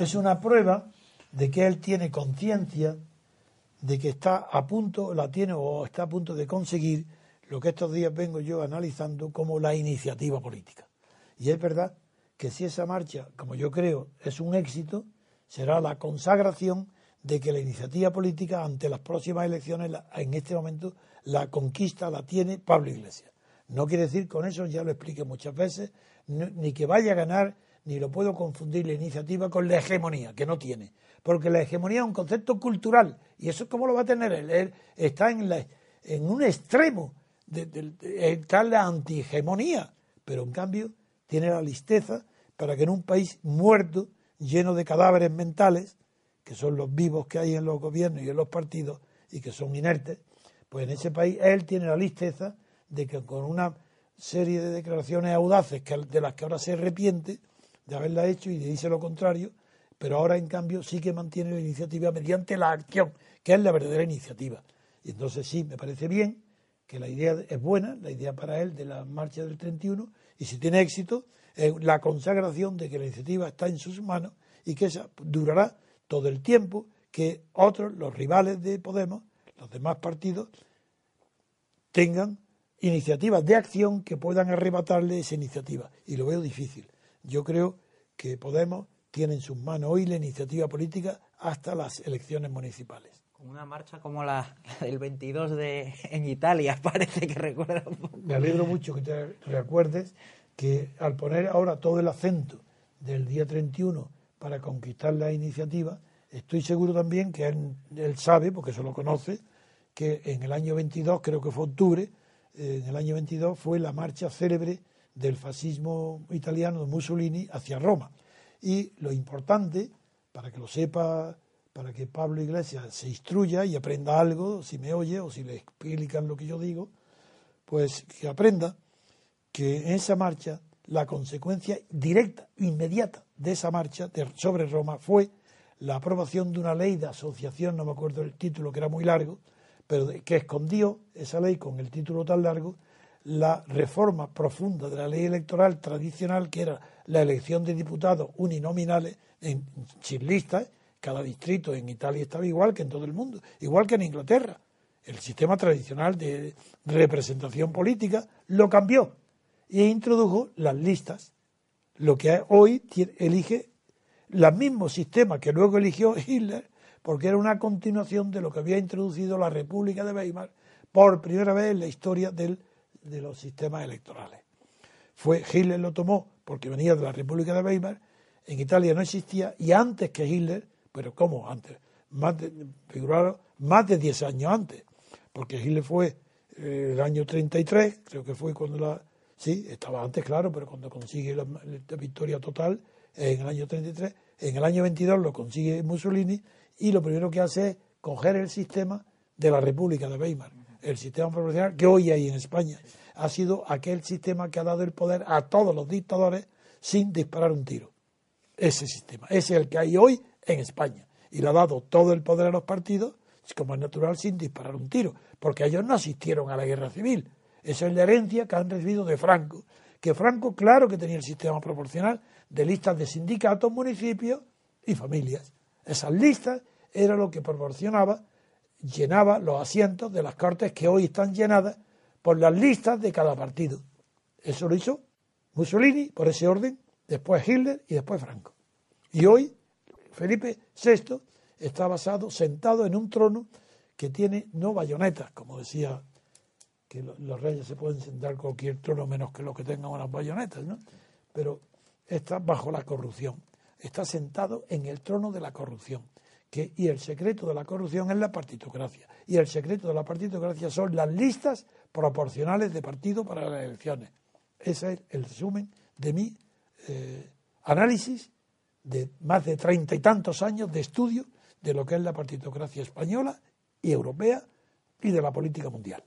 Es una prueba de que él tiene conciencia de que está a punto, la tiene o está a punto de conseguir lo que estos días vengo yo analizando como la iniciativa política. Y es verdad que si esa marcha, como yo creo, es un éxito, será la consagración de que la iniciativa política ante las próximas elecciones, en este momento, la conquista la tiene Pablo Iglesias. No quiere decir con eso, ya lo expliqué muchas veces, ni que vaya a ganar ni lo puedo confundir la iniciativa con la hegemonía, que no tiene, porque la hegemonía es un concepto cultural, y eso cómo lo va a tener él, está en, la, en un extremo, de, de, la antihegemonía, pero en cambio tiene la listeza para que en un país muerto, lleno de cadáveres mentales, que son los vivos que hay en los gobiernos y en los partidos, y que son inertes, pues en ese país él tiene la listeza de que con una serie de declaraciones audaces de las que ahora se arrepiente, de haberla hecho y le dice lo contrario, pero ahora en cambio sí que mantiene la iniciativa mediante la acción, que es la verdadera iniciativa. Y entonces sí, me parece bien que la idea es buena, la idea para él de la marcha del 31, y si tiene éxito, es la consagración de que la iniciativa está en sus manos y que esa durará todo el tiempo que otros, los rivales de Podemos, los demás partidos, tengan iniciativas de acción que puedan arrebatarle esa iniciativa. Y lo veo difícil. Yo creo que Podemos tiene en sus manos hoy la iniciativa política hasta las elecciones municipales. Con Una marcha como la, del 22 en Italia, parece que recuerda un poco. Me alegro mucho que te recuerdes que al poner ahora todo el acento del día 31 para conquistar la iniciativa, estoy seguro también que él, sabe, porque eso lo conoce, que en el año 22, creo que fue octubre, eh, en el año 22 fue la marcha célebre del fascismo italiano de Mussolini hacia Roma. Y lo importante, para que lo sepa, para que Pablo Iglesias se instruya y aprenda algo, si me oye o si le explican lo que yo digo, pues que aprenda que en esa marcha la consecuencia directa, inmediata de esa marcha sobre Roma fue la aprobación de una ley de asociación, no me acuerdo el título, que era muy largo, pero que escondió esa ley con el título tan largo la reforma profunda de la ley electoral tradicional, que era la elección de diputados uninominales en chislistas, cada distrito en Italia estaba igual que en todo el mundo, igual que en Inglaterra. El sistema tradicional de representación política lo cambió e introdujo las listas, lo que hoy elige el mismo sistema que luego eligió Hitler, porque era una continuación de lo que había introducido la República de Weimar por primera vez en la historia del de los sistemas electorales. Fue Hitler lo tomó porque venía de la República de Weimar, en Italia no existía y antes que Hitler, pero ¿cómo antes? Más de, más de 10 años antes, porque Hitler fue eh, el año 33, creo que fue cuando la... Sí, estaba antes, claro, pero cuando consigue la, la victoria total en el año 33, en el año 22 lo consigue Mussolini y lo primero que hace es coger el sistema de la República de Weimar el sistema proporcional que hoy hay en España ha sido aquel sistema que ha dado el poder a todos los dictadores sin disparar un tiro. Ese sistema, ese es el que hay hoy en España. Y le ha dado todo el poder a los partidos, como es natural, sin disparar un tiro, porque ellos no asistieron a la guerra civil. Esa es la herencia que han recibido de Franco. Que Franco, claro que tenía el sistema proporcional de listas de sindicatos, municipios y familias. Esas listas era lo que proporcionaba llenaba los asientos de las cortes que hoy están llenadas por las listas de cada partido. Eso lo hizo Mussolini por ese orden, después Hitler y después Franco. Y hoy Felipe VI está basado, sentado en un trono que tiene no bayonetas, como decía que los reyes se pueden sentar cualquier trono menos que los que tengan unas bayonetas, ¿no? Pero está bajo la corrupción, está sentado en el trono de la corrupción y el secreto de la corrupción es la partitocracia. Y el secreto de la partitocracia son las listas proporcionales de partido para las elecciones. Ese es el resumen de mi eh, análisis de más de treinta y tantos años de estudio de lo que es la partitocracia española y europea y de la política mundial.